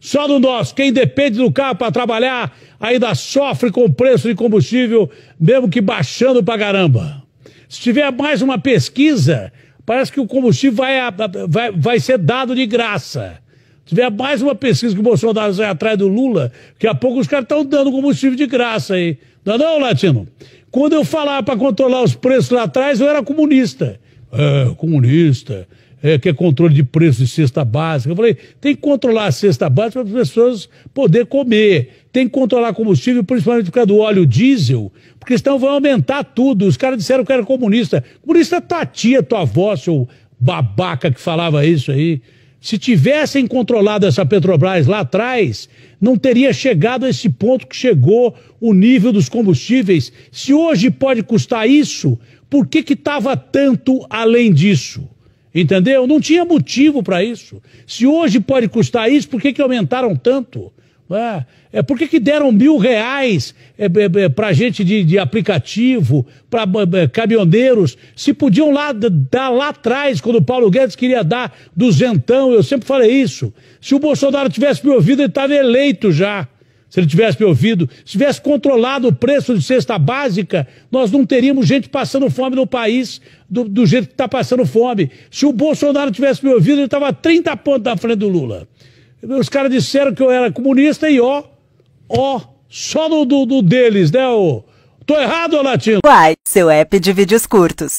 Só no nosso. Quem depende do carro para trabalhar ainda sofre com o preço de combustível, mesmo que baixando para caramba. Se tiver mais uma pesquisa, parece que o combustível vai, vai, vai ser dado de graça. Se tiver mais uma pesquisa que o Bolsonaro vai atrás do Lula, daqui a pouco os caras estão dando combustível de graça aí. Não é não, Latino? Quando eu falava para controlar os preços lá atrás, eu era comunista. É, comunista é, que é controle de preço de cesta básica. Eu falei, tem que controlar a cesta básica para as pessoas poder comer. Tem que controlar combustível, principalmente por causa do óleo diesel, porque senão vai aumentar tudo. Os caras disseram que era comunista. Comunista tua tá tia, tua avó, seu babaca que falava isso aí. Se tivessem controlado essa Petrobras lá atrás, não teria chegado a esse ponto que chegou o nível dos combustíveis. Se hoje pode custar isso, por que que estava tanto além disso? Entendeu? Não tinha motivo para isso. Se hoje pode custar isso, por que, que aumentaram tanto? é é, por que, que deram mil reais é, é, é, para gente de, de aplicativo, para é, é, caminhoneiros? Se podiam lá, dar lá atrás, quando o Paulo Guedes queria dar duzentão, eu sempre falei isso. Se o Bolsonaro tivesse me ouvido, ele estava eleito já se ele tivesse me ouvido, se tivesse controlado o preço de cesta básica, nós não teríamos gente passando fome no país do, do jeito que está passando fome. Se o Bolsonaro tivesse me ouvido, ele estava 30 pontos na frente do Lula. Os caras disseram que eu era comunista e ó, ó, só no do, deles, né? Ô? Tô errado, Latino? Uai, seu app de vídeos curtos.